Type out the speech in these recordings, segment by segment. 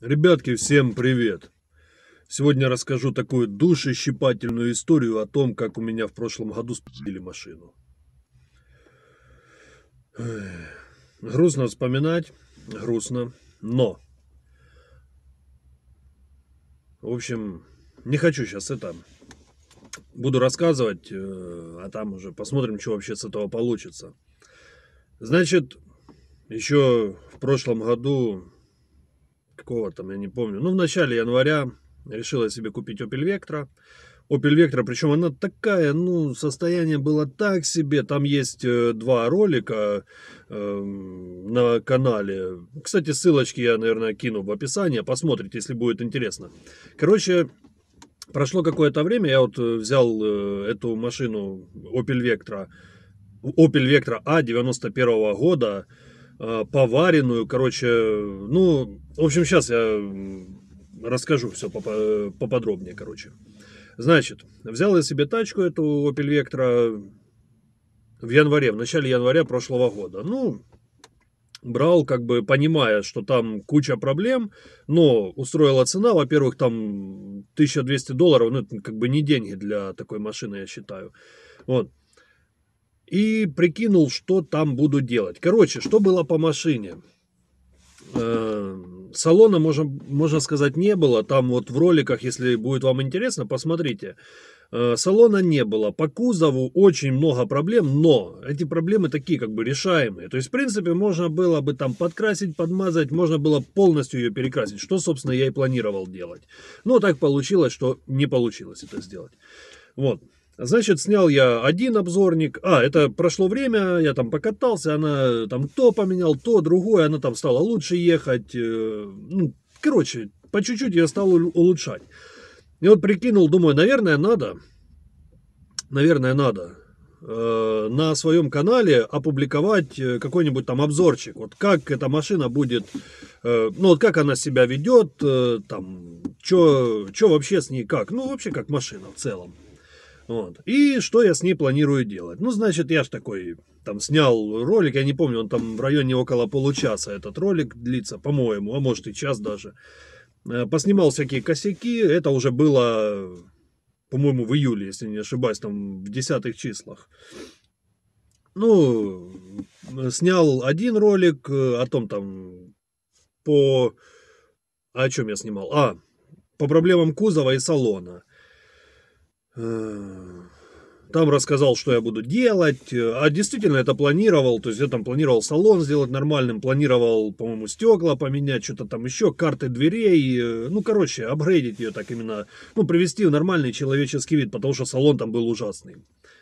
Ребятки, всем привет! Сегодня расскажу такую душещипательную историю о том, как у меня в прошлом году спустили машину. Грустно вспоминать, грустно, но... В общем, не хочу сейчас это... Буду рассказывать, э, а там уже посмотрим, что вообще с этого получится. Значит, еще в прошлом году какого там, я не помню, ну в начале января решил я себе купить Opel Vectra. Opel Vectra, причем она такая, ну, состояние было так себе. Там есть э, два ролика э, на канале. Кстати, ссылочки я, наверное, кину в описании. Посмотрите, если будет интересно. Короче, прошло какое-то время. Я вот э, взял э, эту машину Opel Vectra, Opel Vectra A 91 -го года а, поваренную, короче, ну, в общем, сейчас я расскажу все поподробнее, короче. Значит, взял я себе тачку эту Opel Vectra в январе, в начале января прошлого года. Ну, брал, как бы понимая, что там куча проблем, но устроила цена, во-первых, там 1200 долларов, ну, это как бы не деньги для такой машины, я считаю. Вот и прикинул, что там буду делать. Короче, что было по машине? Э, салона, можно, можно сказать, не было. Там вот в роликах, если будет вам интересно, посмотрите. Э, салона не было. По кузову очень много проблем, но эти проблемы такие как бы решаемые. То есть, в принципе, можно было бы там подкрасить, подмазать, можно было полностью ее перекрасить, что, собственно, я и планировал делать. Но так получилось, что не получилось это сделать. Вот. Значит, снял я один обзорник. А, это прошло время, я там покатался, она там то поменял, то другое, она там стала лучше ехать. Э, ну, короче, по чуть-чуть я стал улучшать. И вот прикинул, думаю, наверное, надо, наверное, надо э, на своем канале опубликовать э, какой-нибудь там обзорчик. Вот как эта машина будет, э, ну вот как она себя ведет, э, там, что вообще с ней как. Ну, вообще как машина в целом. Вот. И что я с ней планирую делать? Ну, значит, я ж такой там снял ролик, я не помню, он там в районе около получаса этот ролик длится, по-моему, а может и час даже. Э, поснимал всякие косяки, это уже было, по-моему, в июле, если не ошибаюсь, там в десятых числах. Ну, снял один ролик э, о том там по... А о чем я снимал? А, по проблемам кузова и салона. Э, там рассказал, что я буду делать. Э, а действительно это планировал. То есть я там планировал салон сделать нормальным, планировал, по-моему, стекла поменять, что-то там еще, карты дверей. Э, ну, короче, апгрейдить ее так именно. Ну, привести в нормальный человеческий вид, потому что салон там был ужасный.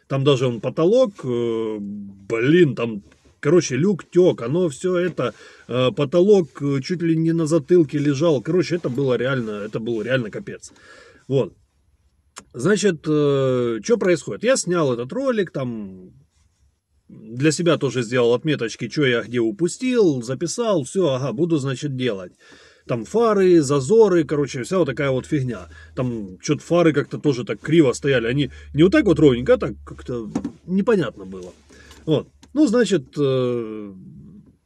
Там даже он потолок, блин, там Короче, люк тек, оно все это, э, потолок чуть ли не на затылке лежал. Короче, это было реально, это был реально капец. Вот. Значит, э, что происходит? Я снял этот ролик, там для себя тоже сделал отметочки, что я где упустил, записал, все, ага, буду, значит, делать. Там фары, зазоры, короче, вся вот такая вот фигня. Там что-то фары как-то тоже так криво стояли. Они не вот так вот ровненько, а так как-то непонятно было. Вот. Ну, значит, э,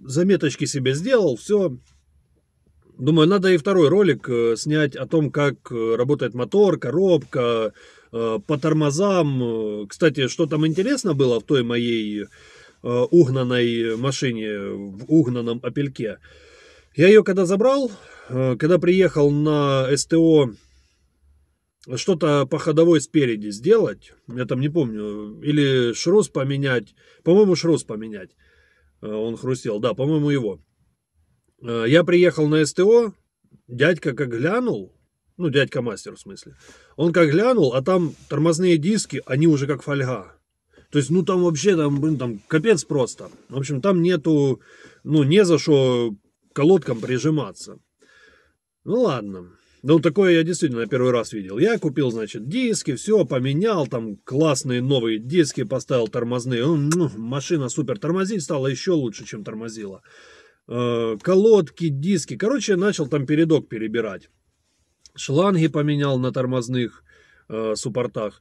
заметочки себе сделал, все. Думаю, надо и второй ролик э, снять о том, как э, работает мотор, коробка, э, по тормозам. Кстати, что там интересно было в той моей угнанной машине, в угнанном опельке. Я ее когда забрал, когда приехал на СТО что-то по ходовой спереди сделать, я там не помню, или шрус поменять, по-моему, шрус поменять, он хрустел, да, по-моему, его. Э, я приехал на СТО, дядька как глянул, ну, дядька мастер в смысле, он как глянул, а там тормозные диски, они уже как фольга. То есть, ну, там вообще, там, блин, там капец просто. В общем, там нету, ну, не за что колодкам прижиматься. Ну, ладно. Ну, такое я действительно первый раз видел. Я купил, значит, диски, все, поменял, там классные новые диски поставил тормозные. Ну, машина супер тормозить стала еще лучше, чем тормозила. Э, колодки, диски. Короче, начал там передок перебирать. Шланги поменял на тормозных э, суппортах.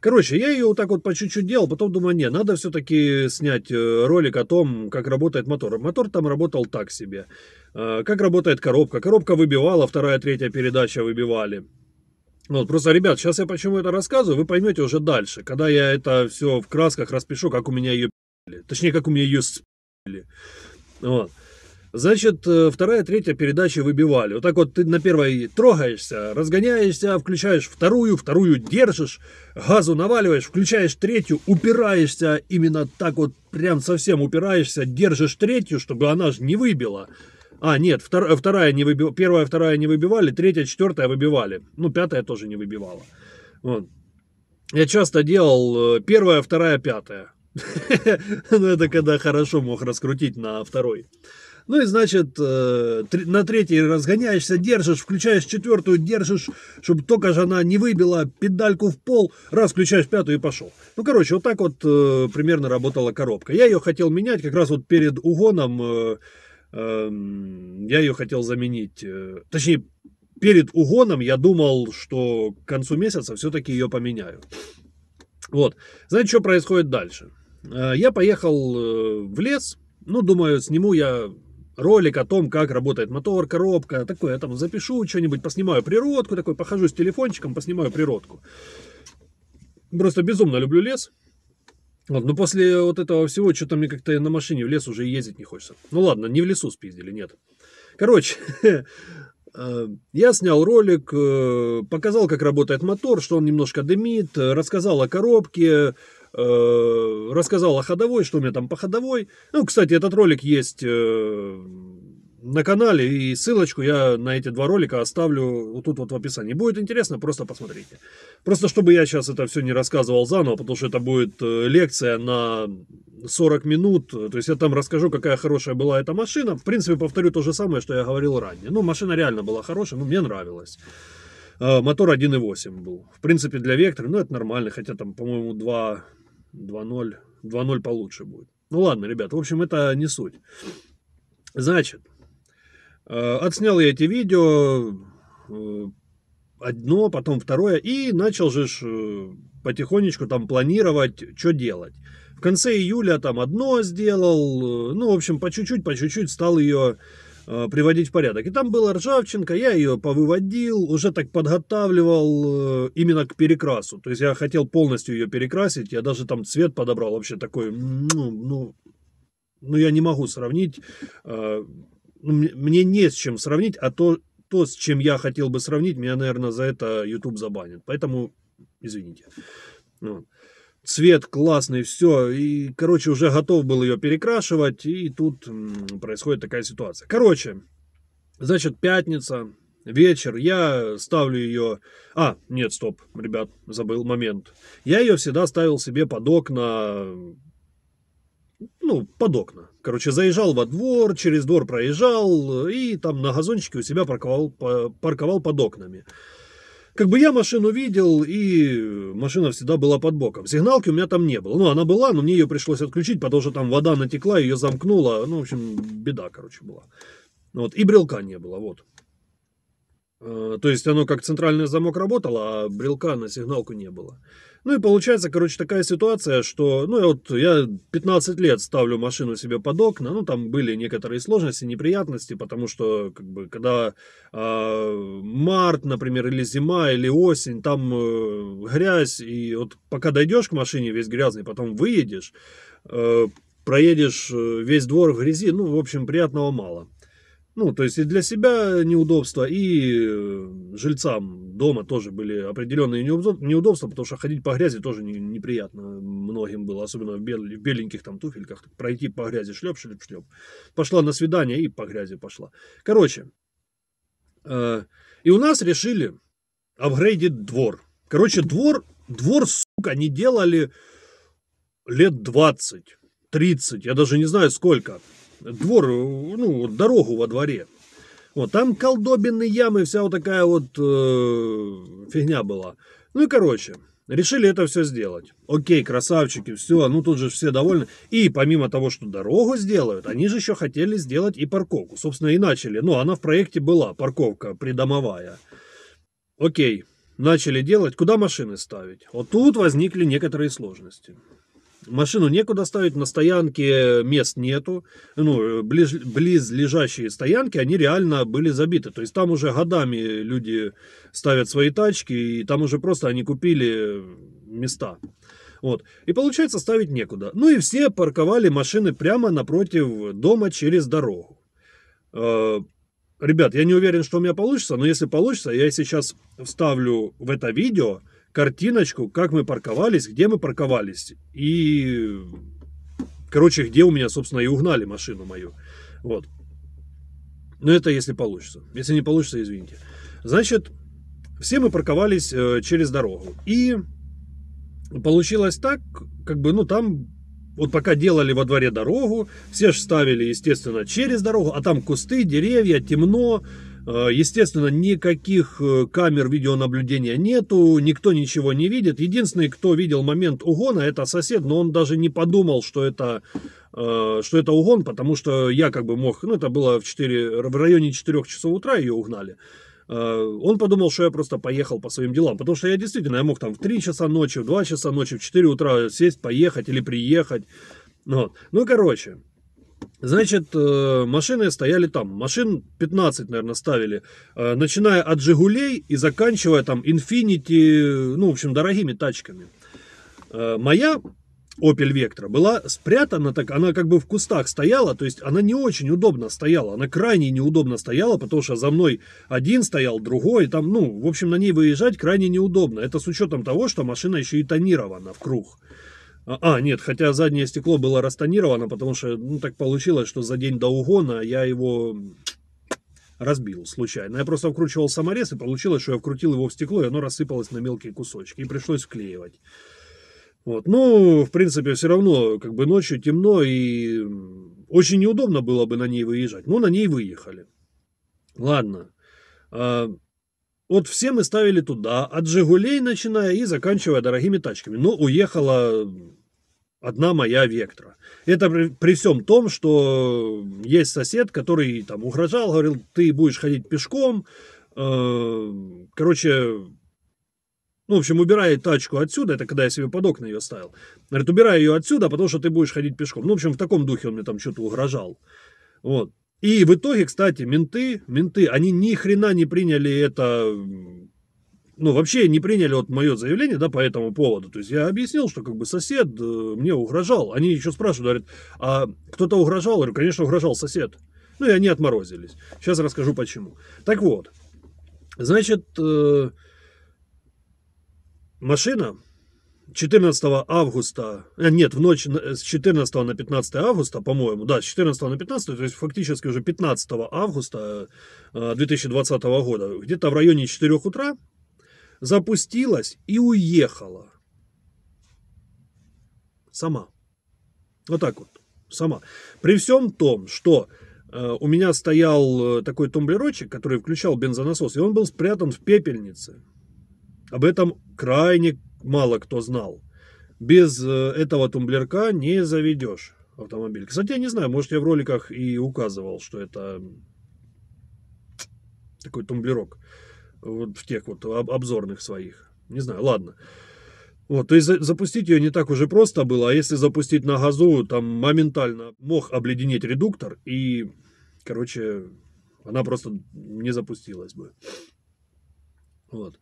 Короче, я ее вот так вот по чуть-чуть делал, потом думаю, не, надо все-таки снять э, ролик о том, как работает мотор. Мотор там работал так себе. Э, как работает коробка. Коробка выбивала, вторая, третья передача выбивали. Ну вот, просто, ребят, сейчас я почему это рассказываю, вы поймете уже дальше, когда я это все в красках распишу, как у меня ее Точнее, как у меня ее спили. Вот. Значит, э, вторая, третья передачи выбивали. Вот так вот ты на первой трогаешься, разгоняешься, включаешь вторую, вторую держишь, газу наваливаешь, включаешь третью, упираешься, именно так вот прям совсем упираешься, держишь третью, чтобы она же не выбила. А, нет, втор, вторая не выбивала, первая, вторая не выбивали, третья, четвертая выбивали. Ну, пятая тоже не выбивала. Вот. Я часто делал э, первая, вторая, пятая. Ну, это когда хорошо мог раскрутить на второй. Ну и, значит, э, на третьей разгоняешься, держишь, включаешь четвертую, держишь, чтобы только же она не выбила педальку в пол, раз включаешь пятую и пошел. Ну, короче, вот так вот э, примерно работала коробка. Я ее хотел менять как раз вот перед угоном, э, эм, я ее хотел заменить, точнее, перед угоном я думал, что к концу месяца все-таки ее поменяю. Вот. Знаете, что происходит дальше? Я поехал в лес, ну, думаю, сниму я ролик о том, как работает мотор, коробка, такое, я там запишу что-нибудь, поснимаю природку, такой, похожу с телефончиком, поснимаю природку. Просто безумно люблю лес. Вот, но после вот этого всего, что-то мне как-то на машине в лес уже ездить не хочется. Ну ладно, не в лесу спиздили, нет. Короче, э, я снял ролик, э, показал, как работает мотор, что он немножко дымит, э, рассказал о коробке, э, рассказал о ходовой, что у меня там по ходовой. Ну, кстати, этот ролик есть э, на канале, и ссылочку я на эти два ролика оставлю вот тут вот в описании. Будет интересно, просто посмотрите. Просто чтобы я сейчас это все не рассказывал заново, потому что это будет э, лекция на 40 минут. То есть я там расскажу, какая хорошая была эта машина. В принципе, повторю то же самое, что я говорил ранее. Ну, машина реально была хорошая, но мне нравилась. Э, мотор 1.8 был. В принципе, для Вектора, ну, это нормально, хотя там, по-моему, 2 2-0. 2-0 получше будет. Ну ладно, ребят, в общем, это не суть. Значит, э, отснял я эти видео, э, одно, потом второе, и начал же э, потихонечку там планировать, что делать. В конце июля там одно сделал, ну, в общем, по чуть-чуть, по чуть-чуть стал ее Э, приводить в порядок. И там была ржавчинка, я ее повыводил, уже так подготавливал э, именно к перекрасу. То есть я хотел полностью ее перекрасить, я даже там цвет подобрал вообще такой, ну, ну, ну я не могу сравнить, э, ну, мне не с чем сравнить, а то, то, с чем я хотел бы сравнить, меня, наверное, за это YouTube забанит. Поэтому извините. Вот цвет классный, все. И, короче, уже готов был ее перекрашивать, и тут происходит такая ситуация. Короче, значит, пятница, вечер, я ставлю ее... А, нет, стоп, ребят, забыл момент. Я ее всегда ставил себе под окна, ну, под окна. Короче, заезжал во двор, через двор проезжал, и там на газончике у себя парковал, парковал под окнами. Как бы я машину видел, и машина всегда была под боком. Сигналки у меня там не было. Ну, она была, но мне ее пришлось отключить, потому что там вода натекла, ее замкнула. Ну, в общем, беда, короче, была. Вот. И брелка не было, вот. Э, то есть оно как центральный замок работало, а брелка на сигналку не было. Ну и получается, короче, такая ситуация, что, ну, я вот я 15 лет ставлю машину себе под окна, ну, там были некоторые сложности, неприятности, потому что, как бы, когда э, март, например, или зима, или осень, там э, грязь, и вот пока дойдешь к машине весь грязный, потом выедешь, э, проедешь э, весь двор в грязи, ну, в общем, приятного мало. Ну, то есть и для себя неудобства, и э, жильцам дома тоже были определенные неудобства, потому что ходить по грязи тоже не, неприятно многим было, особенно в, бел, в беленьких там туфельках. Пройти по грязи шлеп, шлеп, шлеп. Пошла на свидание и по грязи пошла. Короче, э, и у нас решили апгрейдить двор. Короче, двор, двор, сука, не делали лет 20, 30, я даже не знаю сколько двор, ну, дорогу во дворе. Вот, там колдобины, ямы, вся вот такая вот э, фигня была. Ну и короче, решили это все сделать. Окей, красавчики, все, ну тут же все довольны. И помимо того, что дорогу сделают, они же еще хотели сделать и парковку. Собственно, и начали. Ну, она в проекте была, парковка придомовая. Окей, начали делать. Куда машины ставить? Вот тут возникли некоторые сложности. Машину некуда ставить, на стоянке мест нету. Ну, близ, близлежащие стоянки, они реально были забиты. То есть там уже годами люди ставят свои тачки, и там уже просто они купили места. Вот. И получается ставить некуда. Ну и все парковали машины прямо напротив дома через дорогу. Э, ребят, я не уверен, что у меня получится, но если получится, я сейчас вставлю в это видео картиночку, как мы парковались, где мы парковались. И, короче, где у меня, собственно, и угнали машину мою. Вот. Но это если получится. Если не получится, извините. Значит, все мы парковались э, через дорогу. И получилось так, как бы, ну, там вот пока делали во дворе дорогу, все же ставили, естественно, через дорогу, а там кусты, деревья, темно, Э, естественно, никаких э, камер видеонаблюдения нету, никто ничего не видит. Единственный, кто видел момент угона, это сосед, но он даже не подумал, что это, э, что это угон, потому что я как бы мог, ну это было в, 4, в районе 4 часов утра ее угнали. Он подумал, что я просто поехал по своим делам, потому что я действительно, я мог там в 3 часа ночи, в 2 часа ночи, в 4 утра сесть, поехать или приехать. Вот. Ну, короче, Значит, э, машины стояли там. Машин 15, наверное, ставили. Э, начиная от «Жигулей» и заканчивая там «Инфинити», ну, в общем, дорогими тачками. Э, моя Opel Vectra была спрятана, так она как бы в кустах стояла, то есть она не очень удобно стояла, она крайне неудобно стояла, потому что за мной один стоял, другой, там, ну, в общем, на ней выезжать крайне неудобно. Это с учетом того, что машина еще и тонирована в круг. А, а, нет, хотя заднее стекло было растонировано, потому что ну, так получилось, что за день до угона я его разбил случайно. Я просто вкручивал саморез, и получилось, что я вкрутил его в стекло, и оно рассыпалось на мелкие кусочки, и пришлось вклеивать. Вот. Ну, в принципе, все равно, как бы ночью темно, и очень неудобно было бы на ней выезжать. Но ну, на ней выехали. Ладно. А, вот все мы ставили туда, от «Жигулей» начиная и заканчивая дорогими тачками. Но ну, уехала одна моя вектора. Это при, при всем том, что есть сосед, который там угрожал, говорил, ты будешь ходить пешком, э, короче, ну, в общем, убирай тачку отсюда, это когда я себе под окна ее ставил. Говорит, убирай ее отсюда, потому что ты будешь ходить пешком. Ну, в общем, в таком духе он мне там что-то угрожал. Вот. И в итоге, кстати, менты, менты, они ни хрена не приняли это ну, вообще не приняли вот мое заявление, да, по этому поводу. То есть я объяснил, что как бы сосед э, мне угрожал. Они еще спрашивают, говорят, а кто-то угрожал? Я говорю, конечно, угрожал сосед. Ну, и они отморозились. Сейчас расскажу, почему. Так вот, значит, э, машина 14 августа, э, нет, в ночь с 14 на 15 августа, по-моему, да, с 14 на 15, то есть фактически уже 15 августа 2020 года, где-то в районе 4 утра, запустилась и уехала. Сама. Вот так вот. Сама. При всем том, что э, у меня стоял э, такой тумблерочек, который включал бензонасос, и он был спрятан в пепельнице. Об этом крайне мало кто знал. Без э, этого тумблерка не заведешь автомобиль. Кстати, я не знаю, может, я в роликах и указывал, что это такой тумблерок вот в тех вот обзорных своих. Не знаю, ладно. Вот, то есть запустить ее не так уже просто было, а если запустить на газу, там моментально мог обледенеть редуктор, и, короче, она просто не запустилась бы. Вот.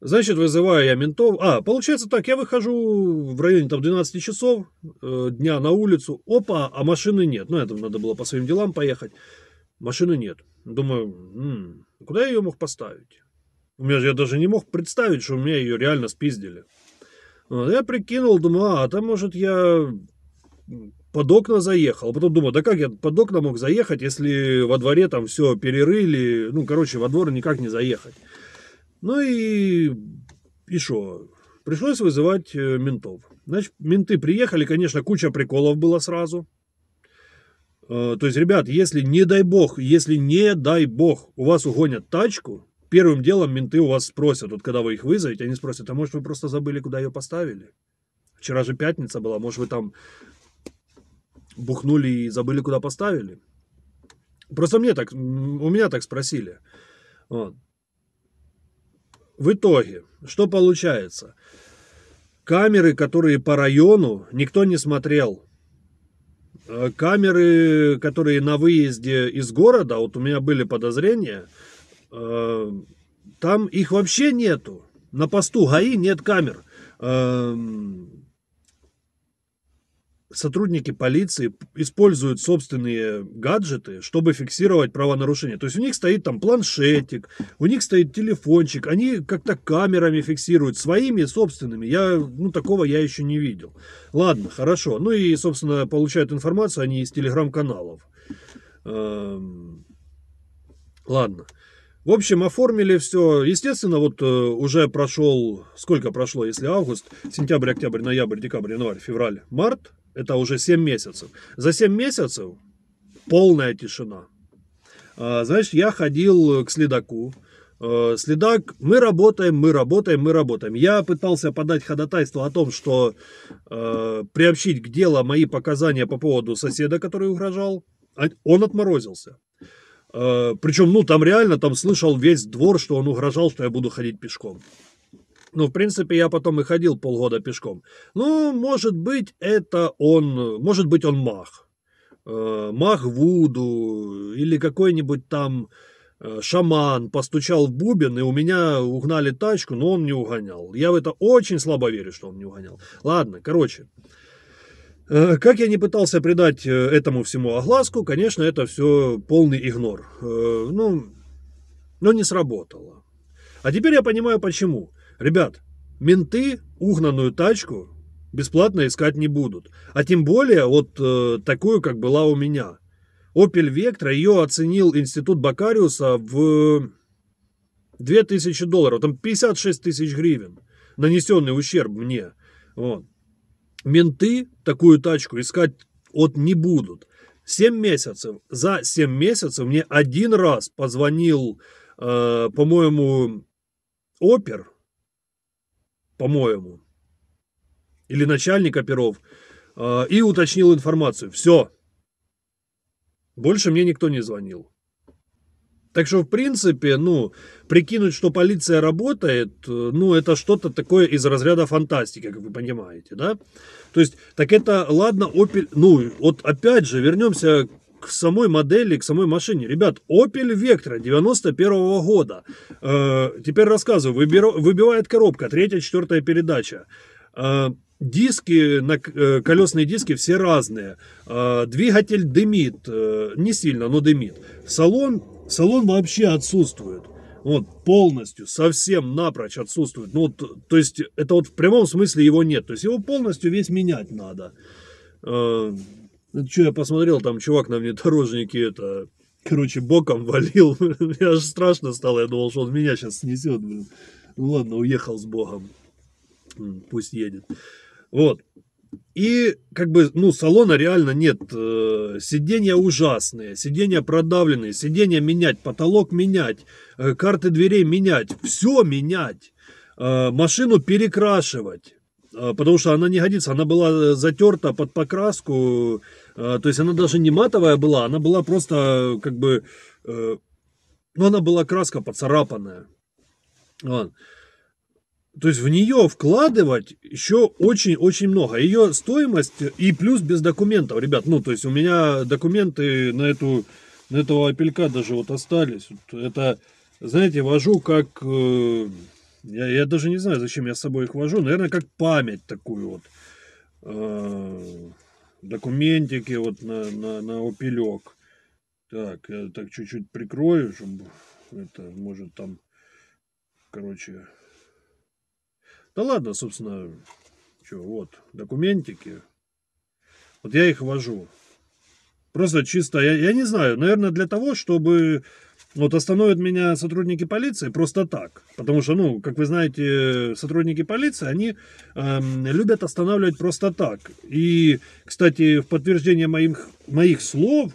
Значит, вызываю я ментов. А, получается так, я выхожу в районе там 12 часов э, дня на улицу. Опа, а машины нет. Ну, это надо было по своим делам поехать. Машины нет. Думаю, м-м, Куда я ее мог поставить? У меня же я даже не мог представить, что у меня ее реально спиздили. Вот, я прикинул, думаю, а там, может, я под окна заехал. Потом думаю, да как я под окна мог заехать, если во дворе там все перерыли. Ну, короче, во двор никак не заехать. Ну и, и что? Пришлось вызывать э, ментов. Значит, менты приехали, конечно, куча приколов было сразу. Э, то есть, ребят, если не дай бог, если не дай бог у вас угонят тачку, первым делом менты у вас спросят, вот когда вы их вызовете, они спросят, а может вы просто забыли, куда ее поставили? Вчера же пятница была, может вы там бухнули и забыли, куда поставили? Просто мне так, у меня так спросили. Вот. В итоге, что получается? Камеры, которые по району, никто не смотрел. Э, камеры, которые на выезде из города, вот у меня были подозрения, э, там их вообще нету. На посту ГАИ нет камер. Эм, сотрудники полиции используют собственные гаджеты, чтобы фиксировать правонарушения. То есть у них стоит там планшетик, у них стоит телефончик, они как-то камерами фиксируют, своими собственными. Я, ну, такого я еще не видел. Ладно, хорошо. Ну и, собственно, получают информацию они из телеграм-каналов. Эм, ладно. В общем, оформили все. Естественно, вот э, уже прошел, сколько прошло, если август, сентябрь, октябрь, ноябрь, декабрь, январь, февраль, март. Это уже 7 месяцев. За 7 месяцев полная тишина. А, знаешь, я ходил к следаку. А, следак, мы работаем, мы работаем, мы работаем. Я пытался подать ходатайство о том, что э, приобщить к делу мои показания по поводу соседа, который угрожал. Он отморозился. Э, причем, ну, там реально, там слышал весь двор, что он угрожал, что я буду ходить пешком. Ну, в принципе, я потом и ходил полгода пешком. Ну, может быть, это он, может быть, он мах. Э, мах Вуду или какой-нибудь там э, шаман постучал в бубен, и у меня угнали тачку, но он не угонял. Я в это очень слабо верю, что он не угонял. Ладно, короче. Э, как я не пытался придать э, этому всему огласку, конечно, это все полный игнор. Ну, но не сработало. А теперь я понимаю, почему. Ребят, менты угнанную тачку бесплатно искать не будут. А тем более вот э, такую, как была у меня. Opel Vectra, ее оценил институт Бакариуса в 2000 долларов, там 56 тысяч гривен, нанесенный ущерб мне. Вот. Менты такую тачку искать от не будут. 7 месяцев. За 7 месяцев мне один раз позвонил, э, по-моему, опер, по-моему, или начальника Перов, а, и уточнил информацию. Все. Больше мне никто не звонил. Так что, в принципе, ну, прикинуть, что полиция работает, э, ну, это что-то такое из разряда фантастики, как вы понимаете, да? То есть, так это, ладно, Opel, ну, вот опять же, вернемся к самой модели, к самой машине. Ребят, Opel Vectra 91 -го года. Э, теперь рассказываю. Выберу, выбивает коробка, третья, четвертая передача. Э, диски, на, э, колесные диски все разные. Э, двигатель дымит. Э, не сильно, но дымит. Салон, салон вообще отсутствует. Вот, полностью, совсем напрочь отсутствует. Ну, то, то есть, это вот в прямом смысле его нет. То есть, его полностью весь менять надо. Э, что я посмотрел, там чувак на внедорожнике это, короче, боком валил. Мне аж страшно стало, я думал, что он меня сейчас снесет, блин. Ну ладно, уехал с богом. Пусть едет. Вот. И как бы, ну, салона реально нет. Э, сиденья ужасные, сиденья продавленные, сиденья менять, потолок менять, э, карты дверей менять, все менять, э, машину перекрашивать а, потому что она не годится. Она была э, затерта под покраску, а, то есть она даже не матовая была, она была просто э, как бы, э, ну она была краска поцарапанная. То есть в нее вкладывать еще очень-очень много. Ее стоимость и плюс без документов, ребят. Ну, то есть у меня документы на эту на этого апелька даже вот остались. Это, знаете, вожу как я, я даже не знаю, зачем я с собой их вожу. Наверное, как память такую вот. А, документики вот на, на, на опелек. Так, я так чуть-чуть прикрою, чтобы это, может, там, короче... Да ладно, собственно, что, вот, документики. Вот я их вожу. Просто чисто, я, я не знаю, наверное, для того, чтобы вот остановят меня сотрудники полиции просто так. Потому что, ну, как вы знаете, сотрудники полиции, они э, любят останавливать просто так. И, кстати, в подтверждение моих, моих слов,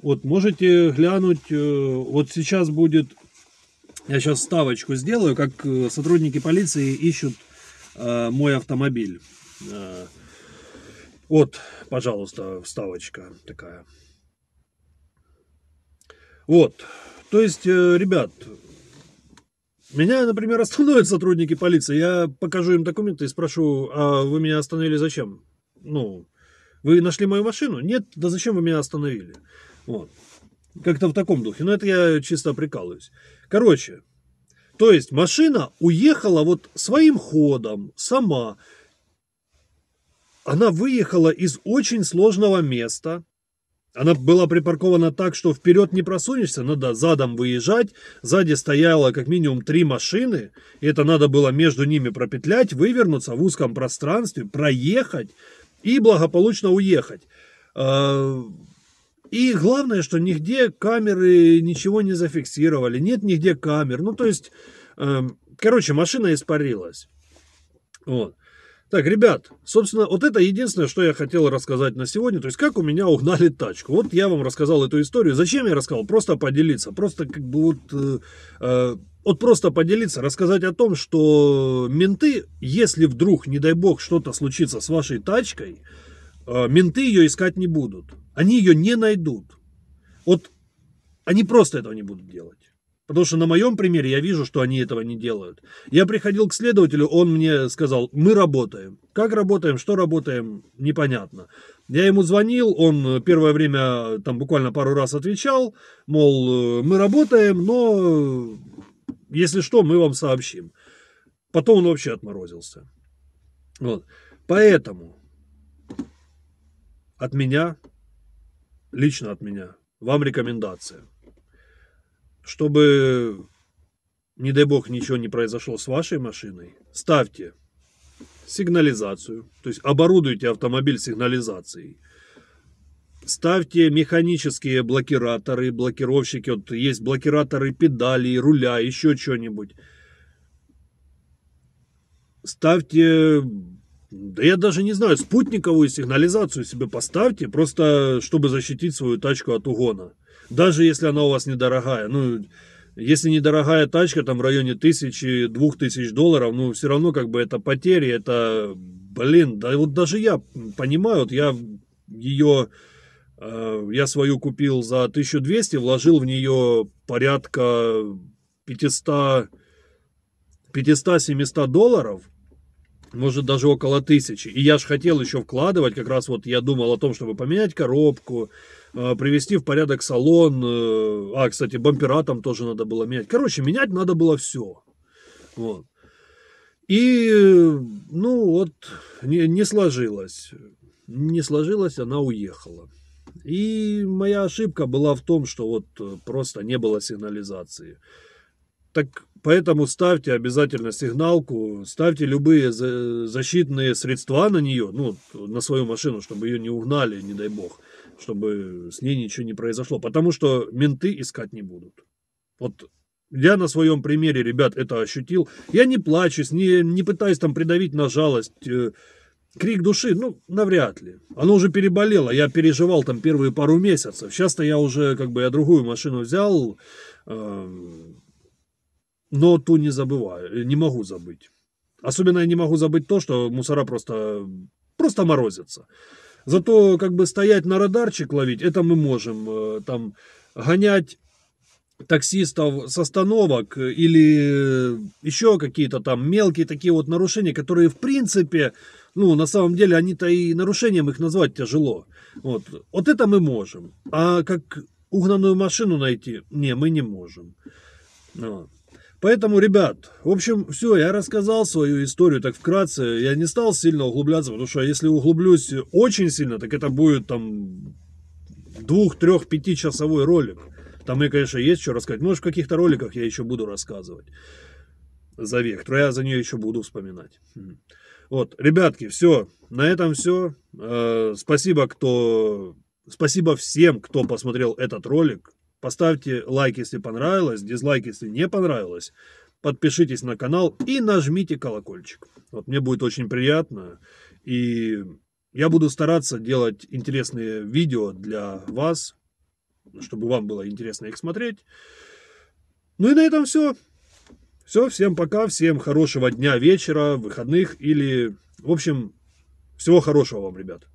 вот можете глянуть, э, вот сейчас будет, я сейчас ставочку сделаю, как э, сотрудники полиции ищут э, мой автомобиль. Э, вот, пожалуйста, вставочка такая. Вот. То есть, э, ребят, меня, например, остановят сотрудники полиции, я покажу им документы и спрошу, а вы меня остановили зачем? Ну, вы нашли мою машину? Нет, да зачем вы меня остановили? Вот. Как-то в таком духе. Но это я чисто прикалываюсь. Короче, то есть машина уехала вот своим ходом, сама. Она выехала из очень сложного места, она была припаркована так, что вперед не просунешься, надо задом выезжать. Сзади стояло как минимум три машины, и это надо было между ними пропетлять, вывернуться в узком пространстве, проехать и благополучно уехать. А, и главное, что нигде камеры ничего не зафиксировали, нет нигде камер. Ну, то есть, эм, короче, машина испарилась. Вот. Так, ребят, собственно, вот это единственное, что я хотел рассказать на сегодня. То есть, как у меня угнали тачку. Вот я вам рассказал эту историю. Зачем я рассказал? Просто поделиться. Просто как бы вот... Э, э вот просто поделиться, рассказать о том, что менты, если вдруг, не дай бог, что-то случится с вашей тачкой, э, менты ее искать не будут. Они ее не найдут. Вот они просто этого не будут делать. Потому что на моем примере я вижу, что они этого не делают. Я приходил к следователю, он мне сказал, мы работаем. Как работаем, что работаем, непонятно. Я ему звонил, он первое время там буквально пару раз отвечал, мол, «Э, мы работаем, но если что, мы вам сообщим. Потом он вообще отморозился. Вот. Поэтому от меня, лично от меня, вам рекомендация чтобы, не дай бог, ничего не произошло с вашей машиной, ставьте сигнализацию, то есть оборудуйте автомобиль сигнализацией. Ставьте механические блокираторы, блокировщики, вот есть блокираторы педалей, руля, еще что-нибудь. Ставьте, да я даже не знаю, спутниковую сигнализацию себе поставьте, просто чтобы защитить свою тачку от угона даже если она у вас недорогая, ну, если недорогая тачка, там в районе тысячи, двух тысяч долларов, ну, все равно как бы это потери, это, блин, да вот даже я понимаю, вот я ее, э, я свою купил за 1200, вложил в нее порядка 500, 500-700 долларов, может даже около тысячи. И я же хотел еще вкладывать, как раз вот я думал о том, чтобы поменять коробку, Э, привести в порядок салон. Э, а, кстати, бампера там тоже надо было менять. Короче, менять надо было все. Вот. И, ну вот, не, не сложилось. Не сложилось, она уехала. И моя ошибка была в том, что вот э, просто не было сигнализации. Так поэтому ставьте обязательно сигналку, ставьте любые защитные средства на нее, ну, на свою машину, чтобы ее не угнали, не дай бог чтобы с ней ничего не произошло. Потому что менты искать не будут. Вот я на своем примере, ребят, это ощутил. Я не плачусь, не, не пытаюсь там придавить на жалость. Э, крик души, ну, навряд ли. Оно уже переболело, я переживал там первые пару месяцев. Сейчас-то я уже, как бы, я другую машину взял, э, но ту не забываю, э, не могу забыть. Особенно я не могу забыть то, что мусора просто, просто морозятся. Зато как бы стоять на радарчик ловить, это мы можем. Э, там гонять таксистов с остановок э, или э, еще какие-то там мелкие такие вот нарушения, которые в принципе, ну, на самом деле, они-то и нарушением их назвать тяжело. Вот. вот это мы можем. А как угнанную машину найти, не, мы не можем. Вот. Поэтому, ребят, в общем, все, я рассказал свою историю так вкратце. Я не стал сильно углубляться, потому что если углублюсь очень сильно, так это будет там двух, трех, пятичасовой ролик. Там мне, конечно, есть что рассказать. Может, в каких-то роликах я еще буду рассказывать за Вектру. Я за нее еще буду вспоминать. Вот, ребятки, все. На этом все. Э, спасибо, кто... Спасибо всем, кто посмотрел этот ролик. Поставьте лайк, если понравилось, дизлайк, если не понравилось. Подпишитесь на канал и нажмите колокольчик. Вот мне будет очень приятно. И я буду стараться делать интересные видео для вас, чтобы вам было интересно их смотреть. Ну и на этом все. Все, всем пока, всем хорошего дня, вечера, выходных или... В общем, всего хорошего вам, ребят.